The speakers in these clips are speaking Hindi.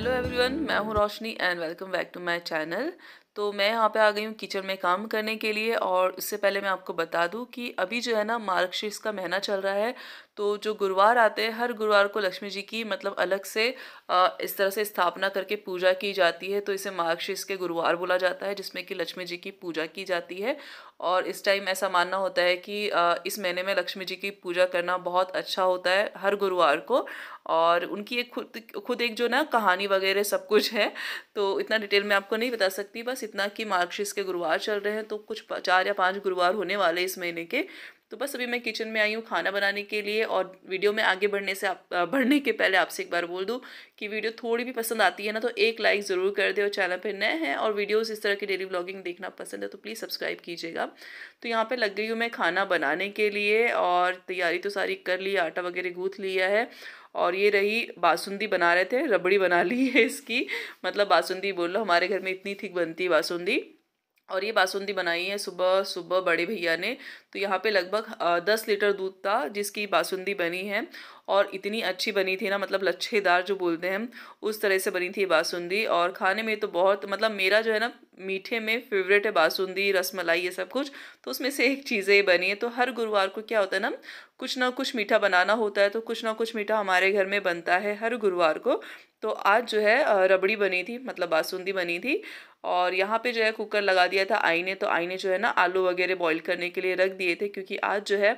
हेलो एवरीवन मैं हूँ Roshni and welcome back to my channel तो मैं यहाँ पे आ गई हूँ किचन में काम करने के लिए और उससे पहले मैं आपको बता दूँ कि अभी जो है ना मार्कशीट्स का महीना चल रहा है तो जो गुरुवार आते हैं हर गुरुवार को लक्ष्मी जी की मतलब अलग से इस तरह से स्थापना करके पूजा की जाती है तो इसे मार्गशीर्ष के गुरुवार बोला जाता है जिसमें कि लक्ष्मी जी की पूजा की जाती है और इस टाइम ऐसा मानना होता है कि इस महीने में लक्ष्मी जी की पूजा करना बहुत अच्छा होता है हर गुरुवार को और उनकी एक खुद खुद एक जो ना कहानी वगैरह सब कुछ है तो इतना डिटेल में आपको नहीं बता सकती बस इतना कि मार्गशीर्ष के गुरुवार चल रहे हैं तो कुछ चार या पाँच गुरुवार होने वाले इस महीने के तो बस अभी मैं किचन में आई हूँ खाना बनाने के लिए और वीडियो में आगे बढ़ने से आप बढ़ने के पहले आपसे एक बार बोल दूँ कि वीडियो थोड़ी भी पसंद आती है ना तो एक लाइक ज़रूर कर दे और चैनल पर नए हैं और वीडियोज़ इस तरह की डेली ब्लॉगिंग देखना पसंद है तो प्लीज़ सब्सक्राइब कीजिएगा तो यहाँ पर लग गई हूँ मैं खाना बनाने के लिए और तैयारी तो सारी कर ली आटा वगैरह गूँथ लिया है और ये रही बासुंदी बना रहे थे रबड़ी बना ली है इसकी मतलब बासुंदी बोल लो हमारे घर में इतनी थिक बनती है बासुंदी और ये बासुंदी बनाई है सुबह सुबह बड़े भैया ने तो यहाँ पे लगभग दस लीटर दूध था जिसकी बासुंदी बनी है और इतनी अच्छी बनी थी ना मतलब लच्छेदार जो बोलते हैं उस तरह से बनी थी बासुंदी और खाने में तो बहुत मतलब मेरा जो है ना मीठे में फेवरेट है बासुंदी रसमलाई ये सब कुछ तो उसमें से एक चीज़ें ही बनी है तो हर गुरुवार को क्या होता है ना कुछ ना कुछ मीठा बनाना होता है तो कुछ ना कुछ मीठा हमारे घर में बनता है हर गुरुवार को तो आज जो है रबड़ी बनी थी मतलब बासुंदी बनी थी और यहाँ पे जो है कुकर लगा दिया था आईने तो आईने जो है ना आलू वगैरह बॉईल करने के लिए रख दिए थे क्योंकि आज जो है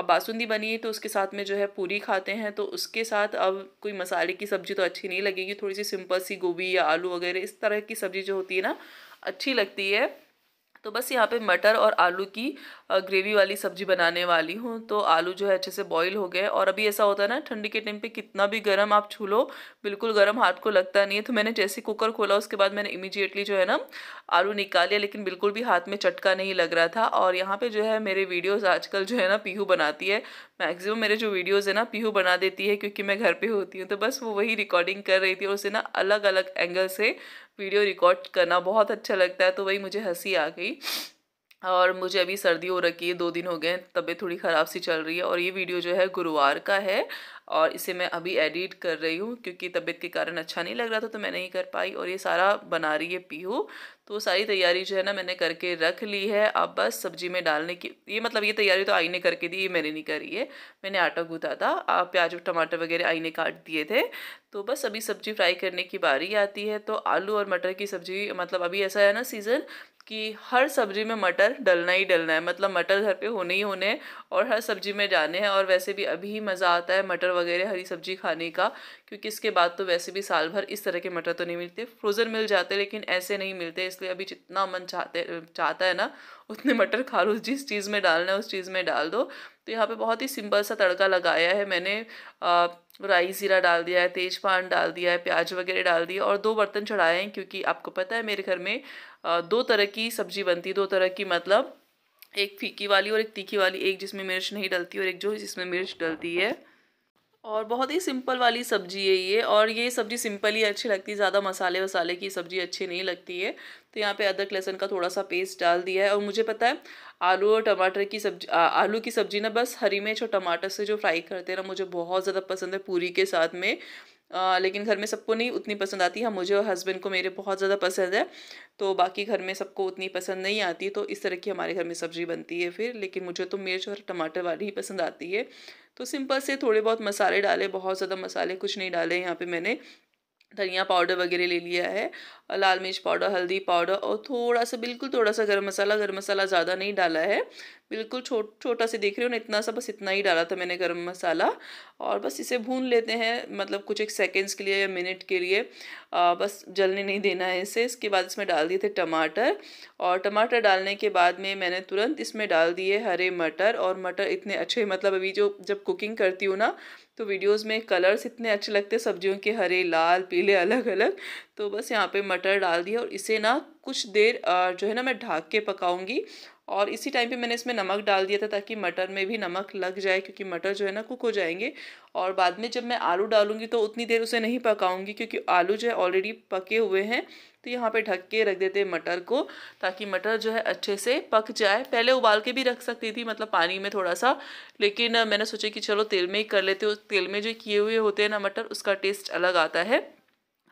अब बासुंदी बनी है तो उसके साथ में जो है पूरी खाते हैं तो उसके साथ अब कोई मसाले की सब्ज़ी तो अच्छी नहीं लगेगी थोड़ी सी सिंपल सी गोभी या आलू वगैरह इस तरह की सब्ज़ी जो होती है ना अच्छी लगती है तो बस यहाँ पे मटर और आलू की ग्रेवी वाली सब्जी बनाने वाली हूँ तो आलू जो है अच्छे से बॉईल हो गए और अभी ऐसा होता है ना ठंडी के टाइम पे कितना भी गर्म आप छू लो बिल्कुल गर्म हाथ को लगता नहीं है तो मैंने जैसे कुकर खोला उसके बाद मैंने इमीजिएटली जो है ना आलू निकाल लिया लेकिन बिल्कुल भी हाथ में चटका नहीं लग रहा था और यहाँ पर जो है मेरे वीडियोज़ आजकल जो है ना पीहू बनाती है मैक्सिमम मेरे जो वीडियोज़ है ना पीहू बना देती है क्योंकि मैं घर पर होती हूँ तो बस वो वही रिकॉर्डिंग कर रही थी और उसे ना अलग अलग एंगल से वीडियो रिकॉर्ड करना बहुत अच्छा लगता है तो वही मुझे हंसी आ गई थी और मुझे अभी सर्दी हो रखी है दो दिन हो गए तबीयत थोड़ी ख़राब सी चल रही है और ये वीडियो जो है गुरुवार का है और इसे मैं अभी एडिट कर रही हूँ क्योंकि तबीयत के कारण अच्छा नहीं लग रहा था तो मैं नहीं कर पाई और ये सारा बना रही है पीहू तो सारी तैयारी जो है ना मैंने करके रख ली है अब बस सब्जी में डालने की ये मतलब ये तैयारी तो आई ने करके दी ये मैंने नहीं करी है मैंने आटा गूँथा था आप प्याज और टमाटर वगैरह आई ने काट दिए थे तो बस अभी सब्जी फ्राई करने की बारी आती है तो आलू और मटर की सब्जी मतलब अभी ऐसा है ना सीज़न कि हर सब्जी में मटर डलना ही डलना है मतलब मटर घर पे होने ही होने और हर सब्जी में जाने हैं और वैसे भी अभी ही मज़ा आता है मटर वगैरह हरी सब्जी खाने का क्योंकि इसके बाद तो वैसे भी साल भर इस तरह के मटर तो नहीं मिलते फ्रोज़न मिल जाते लेकिन ऐसे नहीं मिलते इसलिए अभी जितना मन चाहते चाहता है ना उतने मटर खा लो जिस चीज़ में डालना है उस चीज़ में डाल दो तो यहाँ पे बहुत ही सिंपल सा तड़का लगाया है मैंने राई ज़ीरा डाल दिया है तेज़पान डाल दिया है प्याज वगैरह डाल दिया और दो बर्तन चढ़ाए हैं क्योंकि आपको पता है मेरे घर में आ, दो तरह की सब्जी बनती है दो तरह की मतलब एक फीकी वाली और एक तीखी वाली एक जिसमें मिर्च नहीं डलती और एक जो जिसमें मिर्च डलती है और बहुत ही सिंपल वाली सब्जी है ये और ये सब्जी सिंपल ही अच्छी लगती है ज़्यादा मसाले वसाले की सब्जी अच्छी नहीं लगती है तो यहाँ पे अदरक लहसुन का थोड़ा सा पेस्ट डाल दिया है और मुझे पता है आलू और टमाटर की सब्जी आलू की सब्जी ना बस हरी मिर्च और टमाटर से जो फ्राई करते हैं ना मुझे बहुत ज़्यादा पसंद है पूरी के साथ में आ, लेकिन घर में सबको नहीं उतनी पसंद आती हाँ मुझे और हस्बैंड को मेरे बहुत ज़्यादा पसंद है तो बाकी घर में सबको उतनी पसंद नहीं आती तो इस तरह की हमारे घर में सब्ज़ी बनती है फिर लेकिन मुझे तो मिर्च और टमाटर वाली ही पसंद आती है तो सिंपल से थोड़े बहुत मसाले डाले बहुत ज़्यादा मसाले कुछ नहीं डाले यहाँ पे मैंने धनिया पाउडर वगैरह ले लिया है लाल मिर्च पाउडर हल्दी पाउडर और थोड़ा सा बिल्कुल थोड़ा सा गर्म मसाला गर्म मसाला ज़्यादा नहीं डाला है बिल्कुल छोट छोटा से देख रहे हो ना इतना सा बस इतना ही डाला था मैंने गर्म मसाला और बस इसे भून लेते हैं मतलब कुछ एक सेकेंड्स के लिए या मिनट के लिए आ, बस जलने नहीं देना है इसे इसके बाद इसमें डाल दिए थे टमाटर और टमाटर डालने के बाद में मैंने तुरंत इसमें डाल दिए हरे मटर और मटर इतने अच्छे मतलब अभी जो जब कुकिंग करती हूँ ना तो वीडियोज़ में कलर्स इतने अच्छे लगते सब्जियों के हरे लाल पीले अलग अलग तो बस यहाँ पर मटर डाल दिए और इसे ना कुछ देर जो है ना मैं ढाक के पकाऊंगी और इसी टाइम पे मैंने इसमें नमक डाल दिया था ताकि मटर में भी नमक लग जाए क्योंकि मटर जो है ना कुक हो जाएंगे और बाद में जब मैं आलू डालूंगी तो उतनी देर उसे नहीं पकाऊंगी क्योंकि आलू जो है ऑलरेडी पके हुए हैं तो यहाँ पे ढक के रख देते हैं मटर को ताकि मटर जो है अच्छे से पक जाए पहले उबाल के भी रख सकती थी मतलब पानी में थोड़ा सा लेकिन मैंने सोचा कि चलो तेल में ही कर लेते हो तेल में जो किए हुए होते हैं ना मटर उसका टेस्ट अलग आता है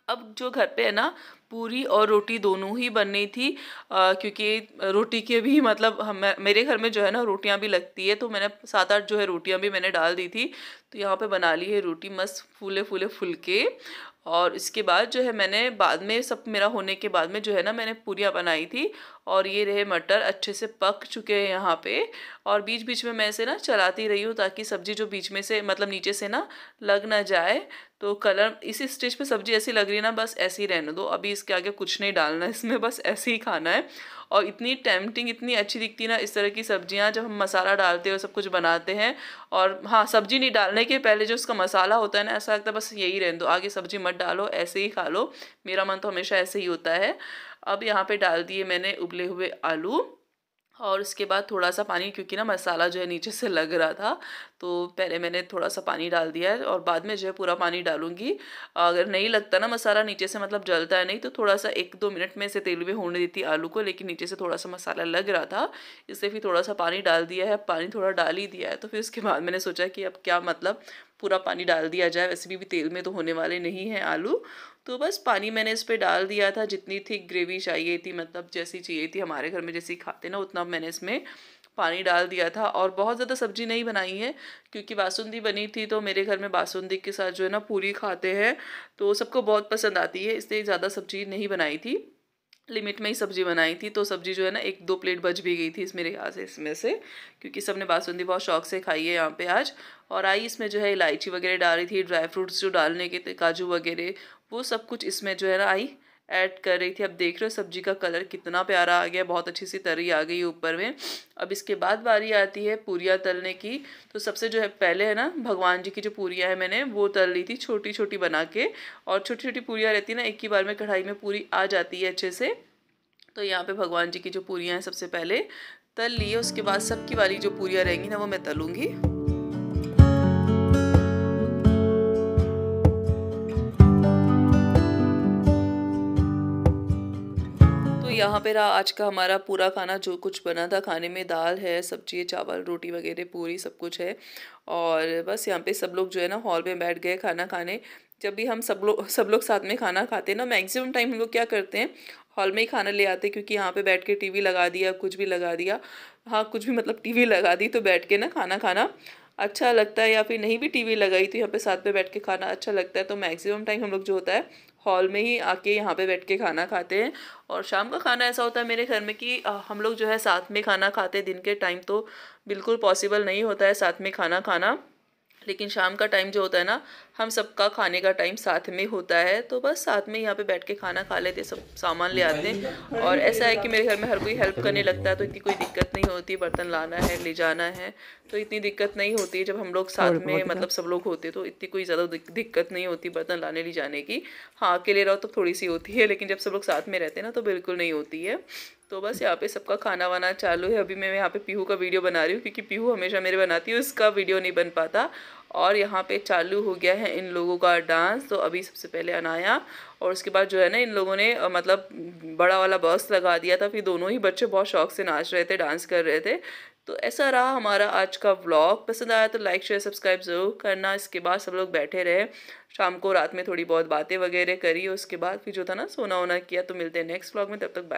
अब जो घर पे है ना पूरी और रोटी दोनों ही बननी थी आ, क्योंकि रोटी के भी मतलब हम मेरे घर में जो है ना रोटियां भी लगती है तो मैंने सात आठ जो है रोटियां भी मैंने डाल दी थी तो यहाँ पे बना ली है रोटी मस्त फूले फूले फुलके और इसके बाद जो है मैंने बाद में सब मेरा होने के बाद में जो है ना मैंने पूरियाँ बनाई थी और ये रहे मटर अच्छे से पक चुके हैं यहाँ पे और बीच बीच में मैं इसे ना चलाती रही हूँ ताकि सब्ज़ी जो बीच में से मतलब नीचे से ना लग ना जाए तो कलर इसी स्टेज पे सब्ज़ी ऐसी लग रही है ना बस ऐसी रहने दो अभी इसके आगे कुछ नहीं डालना इसमें बस ऐसे ही खाना है और इतनी टेम्पटिंग इतनी अच्छी दिखती है ना इस तरह की सब्जियाँ जब हम मसाला डालते हैं सब कुछ बनाते हैं और हाँ सब्जी नहीं डालने के पहले जो उसका मसाला होता है ना ऐसा लगता है बस यही रहने दो आगे सब्जी मत डालो ऐसे ही खा लो मेरा मन तो हमेशा ऐसे ही होता है अब यहाँ पे डाल दिए मैंने उबले हुए आलू और उसके बाद थोड़ा सा पानी क्योंकि ना मसाला जो है नीचे से लग रहा था तो पहले मैंने थोड़ा सा पानी डाल दिया है और बाद में जो है पूरा पानी डालूंगी अगर नहीं लगता ना मसाला नीचे से मतलब जलता है नहीं तो थोड़ा सा एक दो मिनट में इसे तेल में होने देती आलू को लेकिन नीचे से थोड़ा सा मसाला लग रहा था इससे फिर थोड़ा सा पानी डाल दिया है पानी थोड़ा डाल ही दिया है तो फिर उसके बाद मैंने सोचा कि अब क्या मतलब पूरा पानी डाल दिया जाए वैसे भी, भी तेल में तो होने वाले नहीं हैं आलू तो बस पानी मैंने इस पर डाल दिया था जितनी थी ग्रेवी चाहिए थी मतलब जैसी चाहिए थी हमारे घर में जैसी खाते ना उतना मैंने इसमें पानी डाल दिया था और बहुत ज़्यादा सब्जी नहीं बनाई है क्योंकि बासुंदी बनी थी तो मेरे घर में बासुंदी के साथ जो है ना पूरी खाते हैं तो सबको बहुत पसंद आती है इसलिए ज़्यादा सब्जी नहीं बनाई थी लिमिट में ही सब्जी बनाई थी तो सब्जी जो है ना एक दो प्लेट बच भी गई थी इस मेरे ख्याल से इसमें से क्योंकि सबने बासुंदी बहुत शौक से खाई है यहाँ पे आज और आई इसमें जो है इलायची वगैरह डाली थी ड्राई फ्रूट्स जो डालने के थे काजू वगैरह वो सब कुछ इसमें जो है ना आई ऐड कर रही थी अब देख रहे हो सब्जी का कलर कितना प्यारा आ गया बहुत अच्छी सी तरी आ गई ऊपर में अब इसके बाद बारी आती है पूरियाँ तलने की तो सबसे जो है पहले है ना भगवान जी की जो पूरियाँ है मैंने वो तल ली थी छोटी छोटी बना के और छोटी छोटी पूरियाँ रहती ना एक ही बार में कढ़ाई में पूरी आ जाती है अच्छे से तो यहाँ पर भगवान जी की जो पूरियाँ हैं सबसे पहले तल ली है उसके बाद सबकी वाली जो पूरियाँ रहेंगी ना वो मैं तलूँगी यहाँ पे रहा आज का हमारा पूरा खाना जो कुछ बना था खाने में दाल है सब्जी चावल रोटी वगैरह पूरी सब कुछ है और बस यहाँ पे सब लोग जो है ना हॉल में बैठ गए खाना खाने जब भी हम सब लोग सब लोग साथ में खाना खाते हैं ना मैक्सिमम टाइम हम लोग क्या करते हैं हॉल में ही खाना ले आते हैं क्योंकि यहाँ पे बैठ के टीवी लगा दिया कुछ भी लगा दिया हाँ कुछ भी मतलब टीवी लगा दी तो बैठ के ना खाना खाना अच्छा लगता है या फिर नहीं भी टीवी लगाई तो यहाँ पे साथ में बैठ के खाना अच्छा लगता है तो मैक्सिमम टाइम हम लोग जो होता है हॉल में ही आके यहाँ पे बैठ के खाना खाते हैं और शाम का खाना ऐसा होता है मेरे घर में कि हम लोग जो है साथ में खाना खाते दिन के टाइम तो बिल्कुल पॉसिबल नहीं होता है साथ में खाना खाना लेकिन शाम का टाइम जो होता है ना हम सबका खाने का टाइम साथ में होता है तो बस साथ में यहाँ पे बैठ के खाना खा लेते सब सामान ले आते हैं और ऐसा है कि मेरे घर में हर कोई हेल्प करने लगता है तो इतनी कोई दिक्कत नहीं होती बर्तन लाना है ले जाना है तो इतनी दिक्कत नहीं होती जब हम लोग साथ में मतलब सब लोग होते तो इतनी कोई ज़्यादा दिक्कत नहीं होती बर्तन लाने ले जाने की हाँ अकेले रहो तो थोड़ी सी होती है लेकिन जब सब लोग साथ में रहते हैं ना तो बिल्कुल नहीं होती है तो बस यहाँ पे सबका खाना वाना चालू है अभी मैं यहाँ पे पीहू का वीडियो बना रही हूँ क्योंकि पीहू हमेशा मेरे बनाती है उसका वीडियो नहीं बन पाता और यहाँ पे चालू हो गया है इन लोगों का डांस तो अभी सबसे पहले अनाया और उसके बाद जो है ना इन लोगों ने मतलब बड़ा वाला बॉक्स लगा दिया था फिर दोनों ही बच्चे बहुत शौक से नाच रहे थे डांस कर रहे थे तो ऐसा रहा हमारा आज का व्लॉग पसंद आया तो लाइक शेयर सब्सक्राइब ज़रूर करना इसके बाद सब लोग बैठे रहे शाम को रात में थोड़ी बहुत बातें वगैरह करी उसके बाद फिर जो था ना सोना वोना किया तो मिलते हैं नेक्स्ट व्लॉग में तब तक